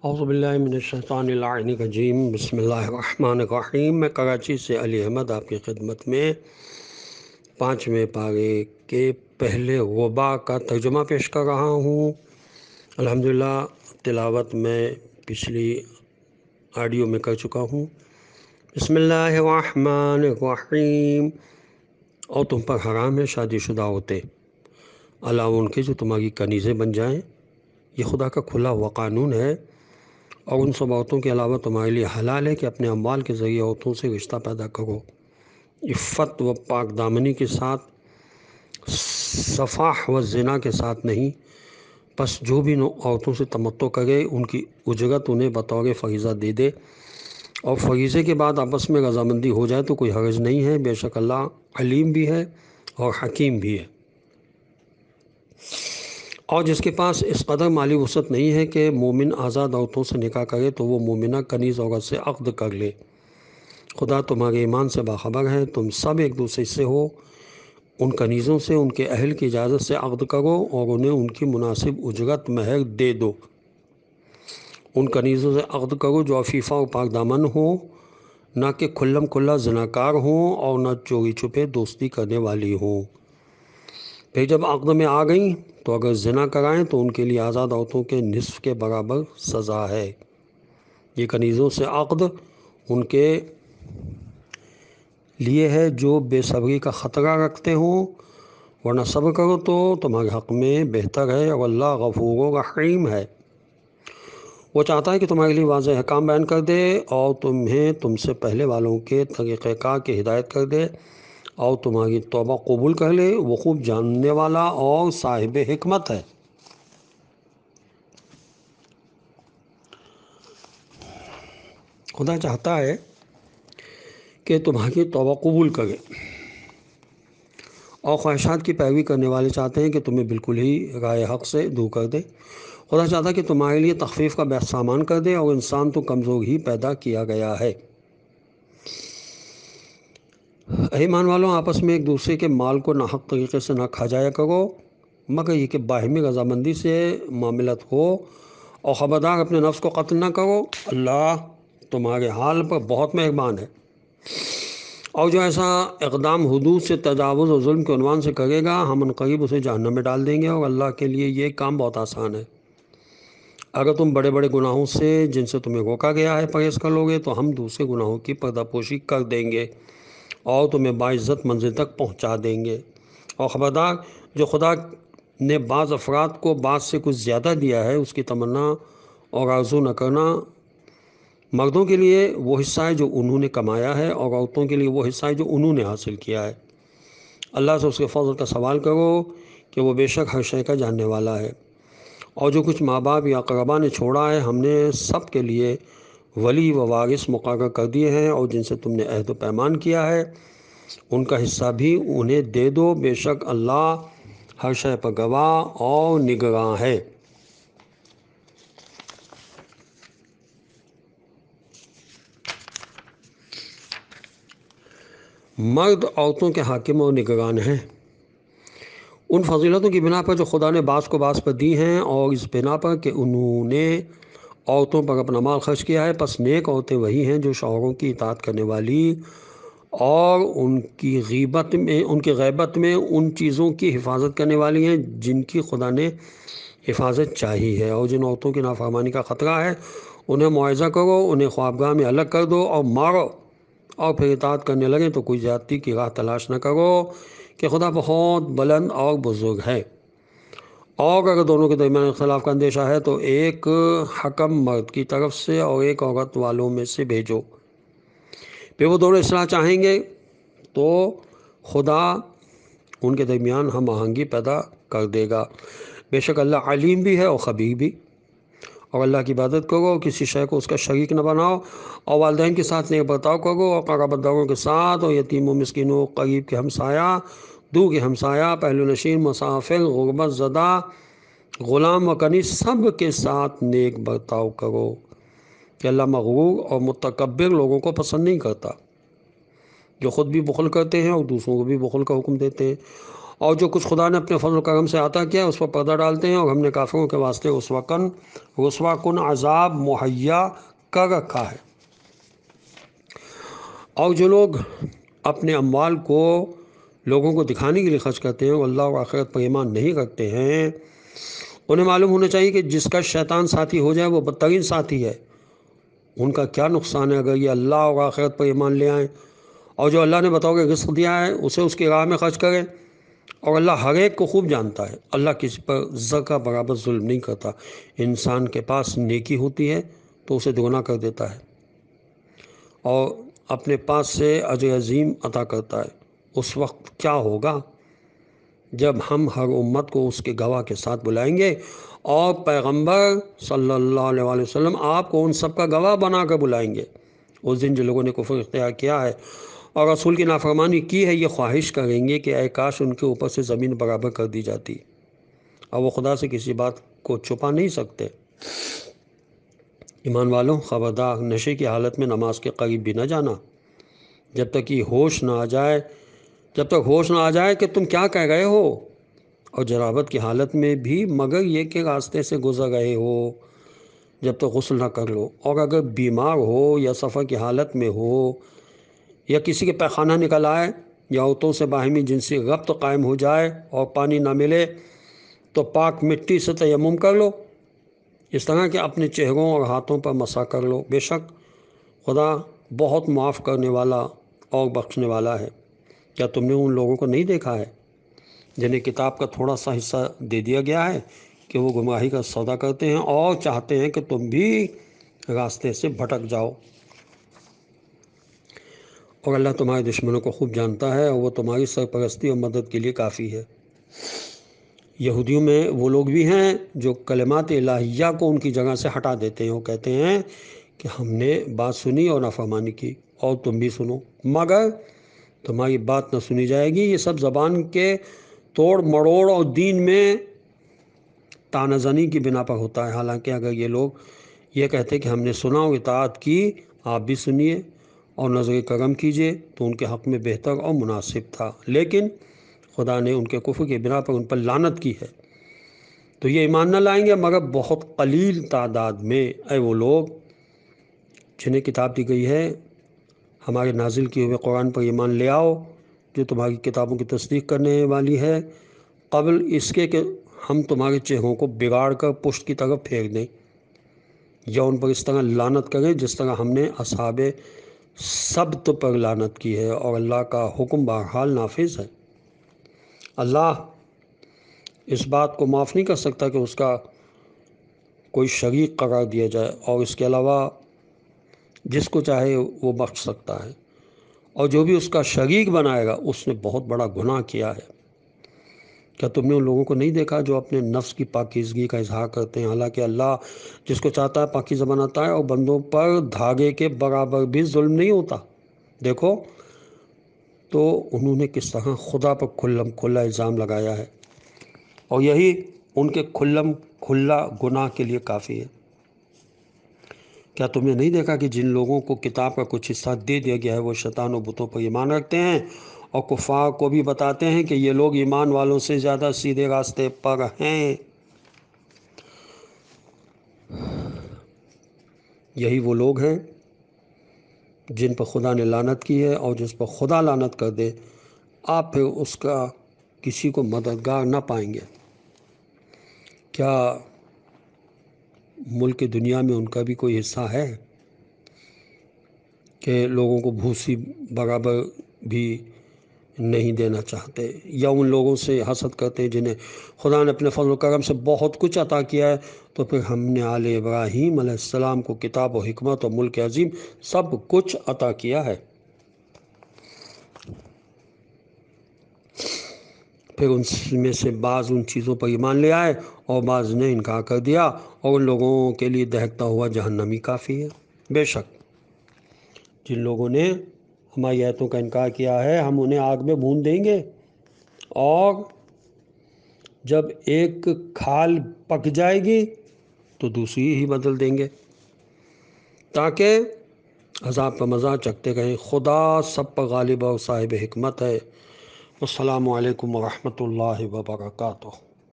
अज़बिल्लिनशानजीम बसमीम मैं कराची से अली अहमद आपकी खिदमत में पाँचवें पागे के पहले वबा का तर्जमा पेश कर रहा हूँ अल्हम्दुलिल्लाह तिलावत मैं पिछली आडियो में कर चुका हूँ बसमीम और तुम पर हराम है शादी शुदा होते अलावा उनके जो तुम्हारी कनीज़ें बन जाएँ ये खुदा का खुला हुआ कानून है और उन सब औरतों के अलावा तुम्हारे लिए हलाल है कि अपने अम्बाल के ज़रिए औरतों से रिश्ता पैदा करो इफ़त व पाक दामनी के साथ सफ़ाह व जना के साथ नहीं बस जो भी औरतों से तमत्तो करे उनकी उजरत उन्हें बतौर फरीज़ा दे दे और फरीज़े के बाद आपस में रजामंदी हो जाए तो कोई हर्ज नहीं है बेशक अल्लाह अलीम भी है और हकीम भी है और जिसके पास इस कदर माली वसत नहीं है कि मोमिन आज़ाद औरतों से निकाह करे तो वो मोमिना कनीज़ औरत से अक्द कर ले खुदा तुम्हारे ईमान से बाखबर है तुम सब एक दूसरे से हो उन कनीज़ों से उनके अहल की इजाज़त से अक्द करो और उन्हें उनकी मुनासिब उजरत महक दे दो उन कनीज़ों से अक्द करो जो अफीफ़ा और पाक दामन हो ना कि खुल्लम खुल्ला जनाकार हों और ना चोरी छुपे दोस्ती करने वाली हों फिर जब अक़द में आ गई तो अगर जना कराएं तो उनके लिए आज़ाद औरतों के नसफ़ के बराबर सज़ा है ये कनीज़ों से अक़द उनके लिए है जो बेसब्री का ख़तरा रखते हों वरना सब्र करो तो तुम्हारे हक़ में बेहतर है और अल्लाह गफूर रहीम है वो चाहता है कि तुम्हारे लिए वाज हकाम बैन कर दे और तुम्हें तुमसे पहले वालों के तरीक़ेकार की हिदायत कर दे और तुम्हारी तोबा कबूल कर ले वो खूब जानने वाला और साहिब हमत है खुदा चाहता है कि तुम्हारी तोबा कबूल करे और ख्वाहिशात की पैरवी करने वाले चाहते हैं कि तुम्हें बिल्कुल ही राय हक से दूर कर दे खुदा चाहता है कि तुम्हारे लिए तखफीफ़ का बेहद सामान कर दे और इंसान तो कमज़ोर ही पैदा किया गया है ईमान वालों आपस में एक दूसरे के माल को ना हक तरीके से ना खा जाया करो मगर ये कि बाहमी रजामंदी से मामलत हो और ख़बरदार अपने नफ्स को कत्ल ना करो अल्लाह तुम्हारे हाल पर बहुत मेहरबान है और जो ऐसा इकदाम हदूद से तजावज़ और जुल्म के अनवान से करेगा हम करीब उसे जहन्नम में डाल देंगे और अल्लाह के लिए ये काम बहुत आसान है अगर तुम बड़े बड़े गुनाहों से जिनसे तुम्हें रोका गया है परहेज़ कर लोगे तो हम दूसरे गुनाहों की पर्दापोशी कर देंगे और तुम्हें बाज़त मंजिल तक पहुँचा देंगे और ख़बरदार जो खुदा ने बाज़ अफराद को बाद से कुछ ज़्यादा दिया है उसकी तमन्ना और आरजू न करना मर्दों के लिए वो हिस्सा है जो उन्होंने कमाया है और औरतों के लिए वो हिस्सा है जो उन्होंने हासिल किया है अल्लाह से उसके फजल का सवाल करो कि वो बेशक हर शय का जानने वाला है और जो कुछ माँ बाप या करबा ने छोड़ा है हमने सब के लिए वली व वारिस मुकर कर दिए हैं और जिनसे तुमने अहद पैमान किया है उनका हिस्सा भी उन्हें दे दो बेशक अल्लाह हर शय पर गवाह और निगरान है मर्द औरतों के हाकिम और निगरान हैं उन फजीलतों की बिना पर जो खुदा ने बास को बास पर दी हैं और इस बिना पर कि उन्होंने औरतों पर अपना माल खर्च किया है बस नेक औरतें वही हैं जो शौहरों की इतात करने वाली और उनकी गीबत में उनकी गैबत में उन चीज़ों की हिफाजत करने वाली हैं जिनकी खुदा ने हिफाजत चाहिए है और जिन औरतों की नाफरमानी का ख़तरा है उन्हें मुआवजा करो उन्हें ख्वाबगाह में अलग कर दो और मारो और फिर इतात करने लगें तो कोई ज़्यादती की राह तलाश न करो कि खुदा बहुत बुलंद और बुज़ुर्ग है और अगर दोनों के दरमियान इख्तलाफ का अंदेशा है तो एक हकम मर्द की तरफ से और एक औरत वालों में से भेजो फिर वो दोनों इसलाह चाहेंगे तो खुदा उनके दरमियान हम आहंगी पैदा कर देगा बेशक अल्लाह आलिम भी है और खबीर भी और अल्लाह की इबादत करो किसी शय को उसका शरीक न बनाओ और वालदेन के साथ नेक बर्ताव करो और काकाबदारों के साथ और यतीमों मस्किनों करीब के हमसाया दू के हमसाया पहलू नशीन मुसाफिल गुरबत ज़दा ग़ुलाम व कनी सब के साथ नेक बर्ताव करो कि अल्लाह मगरूर और मतकबर लोगों को पसंद नहीं करता जो ख़ुद भी बखल करते हैं और दूसरों को भी बखल का हुक्म देते हैं और जो कुछ खुदा ने अपने फजल करम से आता किया उस पर पर्दा डालते हैं और हमने काफियों के वास्ते उस वकन रसवाकन अजाब मुहैया कर रखा है और जो लोग अपने अम्वाल को लोगों को दिखाने के लिए खर्च करते हैं और अल्लाह और आखिरत पर ईमान नहीं रखते हैं उन्हें मालूम होना चाहिए कि जिसका शैतान साथी हो जाए वो बदतरीन साथी है उनका क्या नुकसान है अगर ये अल्लाह और आखिरत पर ईमान ले आएँ और जो अल्लाह ने बताओ कि रिस्क दिया है उसे उसके राह में खर्च करें और अल्लाह हर एक को खूब जानता है अल्लाह किसी पर का बराबर जुल्म नहीं करता इंसान के पास नेकी होती है तो उसे दुगना कर देता है और अपने पास से अजय अजीम अता करता है उस वक्त क्या होगा जब हम हर उम्मत को उसके गवाह के साथ बुलाएंगे और पैगंबर सल्लल्लाहु अलैहि वसल्लम आपको उन सब का गवाह बना कर बुलाएंगे उस दिन जो लोगों ने कुफर इख्तियार किया है और रसूल की नाफरमानी की है ये ख्वाहिश करेंगे कि आकाश उनके ऊपर से ज़मीन बराबर कर दी जाती और वो खुदा से किसी बात को छुपा नहीं सकते ईमान वालों खबरदार नशे की हालत में नमाज के करीब भी न जाना जब तक ये होश ना आ जाए जब तक होश ना आ जाए कि तुम क्या कह गए हो और जराबत की हालत में भी मगर ये के रास्ते से गुजर गए हो जब तक गसल ना कर लो और अगर बीमार हो या सफ़र की हालत में हो या किसी के पैखाना निकल आए या औरतों से बाहमी जिनसी रब्त कायम हो जाए और पानी ना मिले तो पाक मिट्टी से तयम कर लो इस तरह के अपने चेहरों और हाथों पर मसा कर लो बेशक खुदा बहुत माफ़ करने वाला और बख्शने वाला है क्या तुमने उन लोगों को नहीं देखा है जिन्हें किताब का थोड़ा सा हिस्सा दे दिया गया है कि वो गुमराही का सौदा करते हैं और चाहते हैं कि तुम भी रास्ते से भटक जाओ और अल्लाह तुम्हारे दुश्मनों को खूब जानता है और वह तुम्हारी सरपरस्ती और मदद के लिए काफ़ी है यहूदियों में वो लोग भी हैं जो कलमात इलाहिया को उनकी जगह से हटा देते हैं वो कहते हैं कि हमने बात सुनी और नाफरमानी की और तुम भी सुनो मगर तुम्हारी बात ना सुनी जाएगी ये सब ज़बान के तोड़ मड़ोड़ और दीन में तानाजनी की बिना पर होता है हालांकि अगर ये लोग ये कहते कि हमने सुना और इतात की आप भी सुनिए और नजर करम कीजिए तो उनके हक़ में बेहतर और मुनासिब था लेकिन खुदा ने उनके कुफ़ के बिना पर उन पर लानत की है तो ये ईमान न लाएंगे मगर बहुत कलील तादाद में अ वो लोग जिन्हें किताब दी गई है हमारे नाजिल किए हुए कुरान पर ईमान ले आओ जो तुम्हारी किताबों की तस्दीक करने वाली है कबल इसके कि हम तुम्हारे चेहरों को बिगाड़ कर पुष्ट की तरफ फेंक दें या उन पर इस तरह लानत करें जिस तरह हमने असहाब सब तो पर लानत की है और अल्लाह का हुक्म बहाल नाफिज है अल्लाह इस बात को माफ़ नहीं कर सकता कि उसका कोई शरीक करार दिया जाए और इसके अलावा जिसको चाहे वो बख्श सकता है और जो भी उसका शरीक बनाएगा उसने बहुत बड़ा गुनाह किया है क्या तुमने उन लोगों को नहीं देखा जो अपने नफ्स की पाकिजगी का इजहार करते हैं हालांकि अल्लाह जिसको चाहता है पाकिजा बनाता है और बंदों पर धागे के बराबर भी जुल्म नहीं होता देखो तो उन्होंने किस तरह खुदा पर खुल्लम खुला इल्ज़ाम लगाया है और यही उनके खुल्लम खुला गुनाह के लिए काफ़ी है क्या तुमने नहीं देखा कि जिन लोगों को किताब का कुछ हिस्सा दे दिया गया है वो शैतान और बुतों पर ईमान रखते हैं और कुफ़ा को भी बताते हैं कि ये लोग ईमान वालों से ज़्यादा सीधे रास्ते पर हैं यही वो लोग हैं जिन पर खुदा ने लानत की है और जिस पर खुदा लानत कर दे आप फिर उसका किसी को मददगार ना पाएंगे क्या मुल्क दुनिया में उनका भी कोई हिस्सा है कि लोगों को भूसी बराबर भी नहीं देना चाहते या उन लोगों से हसद करते हैं जिन्हें खुदा ने अपने फजल करम से बहुत कुछ अता किया है तो फिर हमने आल इब्राहीम को किताब और हिकमत और मुल्क अजीम सब कुछ अता किया है फिर उनमें से बाज़ उन चीज़ों पर ईमान ले आए और बाज़ ने इनकार कर दिया और उन लोगों के लिए दहकता हुआ जहन्नमी काफ़ी है बेशक जिन लोगों ने हमारी आयतों का इनकार किया है हम उन्हें आग में भून देंगे और जब एक खाल पक जाएगी तो दूसरी ही बदल देंगे ताकि अजाब का मज़ा चखते कहें खुदा सब पर गालिब और साहिब हमत है अल्लाम वरहमल वर्का